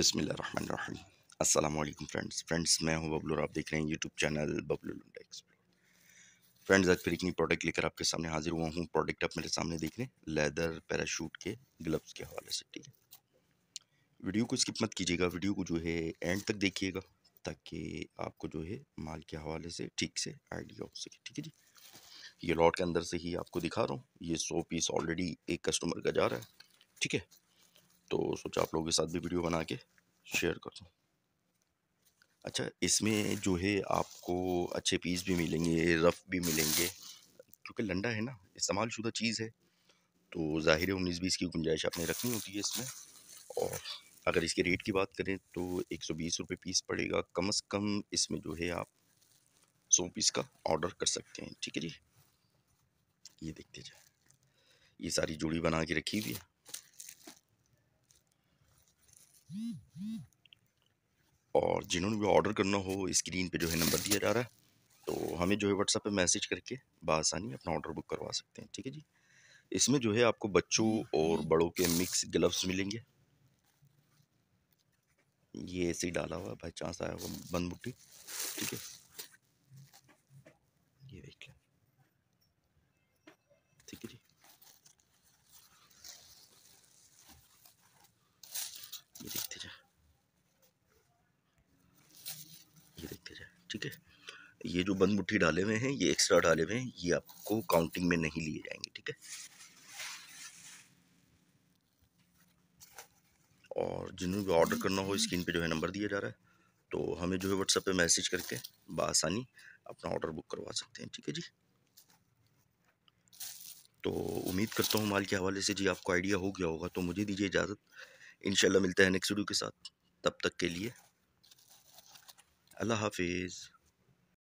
बिसमीम् अल्लाम friends friends मैं हूं बबलू और आप देख रहे हैं YouTube channel Bablu Lunda explore friends आज फिर एक नई प्रोडक्ट लेकर आपके सामने हाजिर हुआ हूं प्रोडक्ट आप मेरे सामने देख रहे हैं लेदर पैराशूट के ग्लव्स के हवाले से ठीक है वीडियो को स्किप मत कीजिएगा वीडियो को जो है एंड तक देखिएगा ताकि आपको जो है माल के हवाले से ठीक से आइडिया हो सके ठीक है जी ये लॉट के अंदर से ही आपको दिखा रहा हूँ ये सौ पीस ऑलरेडी एक कस्टमर का जा रहा है ठीक है तो सोचा आप लोगों के साथ भी वीडियो बना के शेयर कर दूँ अच्छा इसमें जो है आपको अच्छे पीस भी मिलेंगे रफ़ भी मिलेंगे क्योंकि लंडा है ना इस्तेमाल शुदा चीज़ है तो ज़ाहिर है उन्नीस बीस की गुंजाइश आपने रखनी होती है इसमें और अगर इसके रेट की बात करें तो एक सौ बीस रुपये पीस पड़ेगा कम अज़ कम इसमें जो है आप सौ पीस का ऑर्डर कर सकते हैं ठीक है जी ये देखते जाए ये सारी जोड़ी बना के रखी हुई है और जिन्होंने भी ऑर्डर करना हो स्क्रीन पे जो है नंबर दिया जा रहा है तो हमें जो है व्हाट्सएप पे मैसेज करके बसानी अपना ऑर्डर बुक करवा सकते हैं ठीक है जी इसमें जो है आपको बच्चों और बड़ों के मिक्स ग्लव्स मिलेंगे ये ऐसे ही डाला हुआ बाई चांस आया हुआ बंद मुट्ठी ठीक है ठीक है ये जो बंद मुट्ठी डाले हुए हैं ये एक्स्ट्रा डाले हुए हैं ये आपको काउंटिंग में नहीं लिए जाएंगे ठीक है और जिन्होंने भी ऑर्डर करना हो स्क्रीन पे जो है नंबर दिया जा रहा है तो हमें जो है व्हाट्सएप पे मैसेज करके बसानी अपना ऑर्डर बुक करवा सकते हैं ठीक है जी तो उम्मीद करता हूँ माल के हवाले से जी आपको आइडिया हो गया होगा तो मुझे दीजिए इजाज़त इन मिलता है नेक्स्ट वीडियो के साथ तब तक के लिए Allah Hafiz.